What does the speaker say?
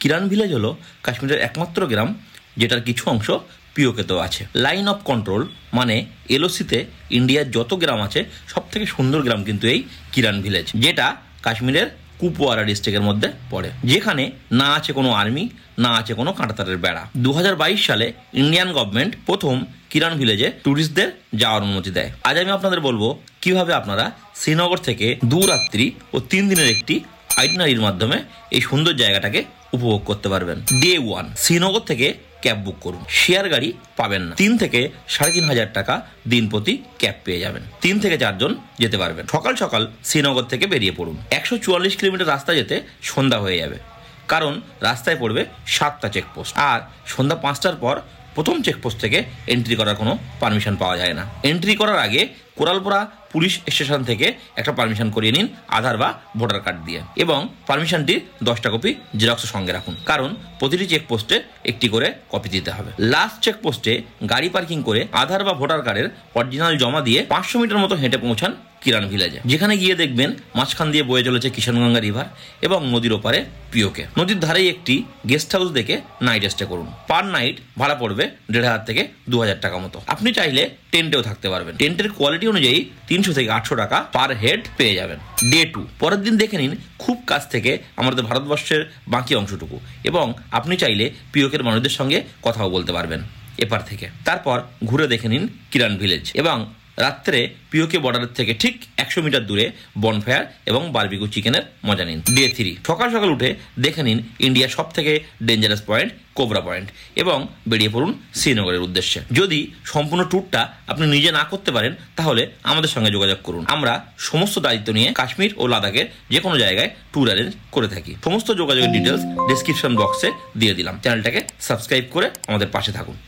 Kiran village হলো কাশ্মীরের একমাত্র গ্রাম যেটার কিছু অংশ পিওকেতেও আছে লাইন অফ কন্ট্রোল মানে এলওসিতে ইন্ডিয়ার যত গ্রাম আছে সব থেকে সুন্দর গ্রাম কিন্তু এই কিরান ভিলেজ যেটা কাশ্মীরের কুপওয়ারা ডিস্ট্রিক্টের মধ্যে পড়ে যেখানে না আছে কোনো আর্মি না আছে কোনো কাঁটাতারের বেড়া দু সালে ইন্ডিয়ান গভর্নমেন্ট প্রথম কিরান ভিলেজে ট্যুরিস্টদের যাওয়ার অনুমতি দেয় আজ আমি আপনাদের বলবো কিভাবে আপনারা শ্রীনগর থেকে দু রাত্রি ও তিন দিনের একটি আইটিনারির মাধ্যমে এই সুন্দর জায়গাটাকে উপভোগ করতে পারবেন ডে ওয়ান শ্রীনগর থেকে ক্যাব বুক করুন শেয়ার গাড়ি পাবেন না তিন থেকে সাড়ে তিন হাজার টাকা দিন প্রতি ক্যাব পেয়ে যাবেন তিন থেকে চারজন যেতে পারবেন সকাল সকাল শ্রীনগর থেকে বেরিয়ে পড়ুন একশো চুয়াল্লিশ কিলোমিটার রাস্তা যেতে সন্ধ্যা হয়ে যাবে কারণ রাস্তায় পড়বে সাতটা চেকপোস্ট আর সন্ধ্যা পাঁচটার পর প্রথম চেকপোস্ট থেকে এন্ট্রি করার কোনো পারমিশন পাওয়া যায় না এন্ট্রি করার আগে কোরালপাড়া পুলিশ স্টেশন থেকে একটা পারমিশন করিয়ে নিন আধার বা ভোটার কার্ড দিয়ে এবং পারমিশনটির দশটা কপি জেরক্স সঙ্গে রাখুন কারণ প্রতিটি চেকপোস্টে একটি করে কপি দিতে হবে লাস্ট চেকপোস্টে গাড়ি পার্কিং করে আধার বা ভোটার কার্ডের অরিজিনাল জমা দিয়ে পাঁচশো মিটার মতো হেঁটে পৌঁছান কিরান ভিলেজে যেখানে গিয়ে দেখবেন মাঝখান দিয়ে বয়ে চলেছে কিষানগঙ্গা রিভার এবং নদীর ওপারে পিওকে নদীর ধারেই একটি গেস্ট হাউস দেখে নাইট স্টে করুন পার নাইট ভাড়া পড়বে দেড় হাজার থেকে দু হাজার টাকা মতো আপনি চাইলে টেন্টেও থাকতে পারবেন টেন্টের কোয়ালিটি অনুযায়ী তিনশো থেকে আটশো টাকা পার হেড পেয়ে যাবেন ডে টু পরের দিন দেখে নিন খুব কাছ থেকে আমাদের ভারতবর্ষের বাকি অংশটুকু এবং আপনি চাইলে পিওকের মানুষদের সঙ্গে কথাও বলতে পারবেন এপার থেকে তারপর ঘুরে দেখে নিন কিরান ভিলেজ এবং রাত্রে পিওকে বর্ডারের থেকে ঠিক একশো মিটার দূরে বনফায়ার এবং বারবিকু চিকেনের মজা নিন ডে থ্রি সকাল সকাল উঠে দেখে নিন ইন্ডিয়ার সব থেকে ডেঞ্জারাস পয়েন্ট কোবরা পয়েন্ট এবং বেরিয়ে পড়ুন শ্রীনগরের উদ্দেশ্যে যদি সম্পূর্ণ ট্যুরটা আপনি নিজে না করতে পারেন তাহলে আমাদের সঙ্গে যোগাযোগ করুন আমরা সমস্ত দায়িত্ব নিয়ে কাশ্মীর ও লাদাখের যে কোনো জায়গায় ট্যুর অ্যারেঞ্জ করে থাকি সমস্ত যোগাযোগের ডিটেলস ডিসক্রিপশন বক্সে দিয়ে দিলাম চ্যানেলটাকে সাবস্ক্রাইব করে আমাদের পাশে থাকুন